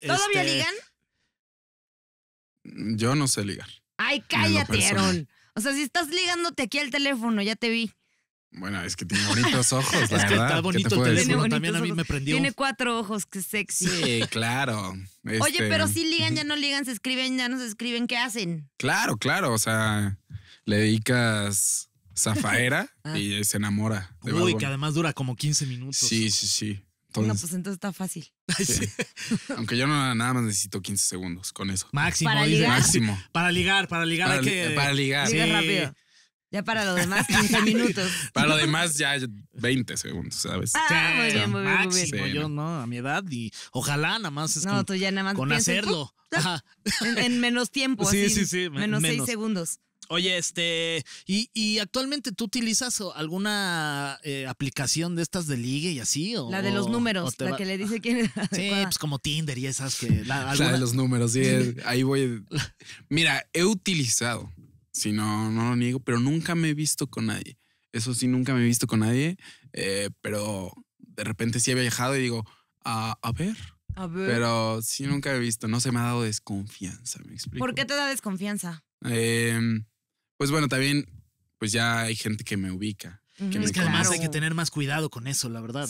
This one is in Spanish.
¿Todavía este, ligan? Mm, yo no sé ligar. Ay, cállate, Aaron. O sea, si estás ligándote aquí al teléfono, ya te vi. Bueno, es que tiene bonitos ojos, la verdad. Está bonito también a mí me prendió. Tiene cuatro ojos, qué sexy. Sí, claro. Oye, este, pero si ligan, ya no ligan, se escriben, ya no se escriben, ¿qué hacen? Claro, claro, o sea, le dedicas Zafaera ah. y se enamora. Uy, que además dura como 15 minutos. Sí, sí, sí no, pues entonces está fácil. Aunque yo nada más necesito 15 segundos con eso. Máximo, para Máximo. Para ligar, para ligar para, ligar. rápido. Ya para lo demás, 15 minutos. Para lo demás, ya 20 segundos, ¿sabes? Ah, muy, bien, muy, bien, Yo no, a mi edad, y ojalá nada más no, con, tú ya nada más con hacerlo. En, menos tiempo, sí, sí, sí, menos 6 segundos. Oye, este, ¿y, actualmente tú utilizas alguna eh, aplicación de estas de ligue y así? O, la de los números, la que le dice ah. quién es. Sí, pues, como Tinder y esas que... La, de los números, sí, ahí voy. Mira, he utilizado, si no, no lo niego, pero nunca me he visto con nadie. Eso sí, nunca me he visto con nadie, eh, pero de repente sí he viajado y digo, a, a ver, a ver. Pero sí nunca he visto, no se me ha dado desconfianza, me explico. ¿Por qué te da desconfianza? Eh, pues bueno, también pues ya hay gente que me ubica. Que que además hay que tener más cuidado con eso, la verdad.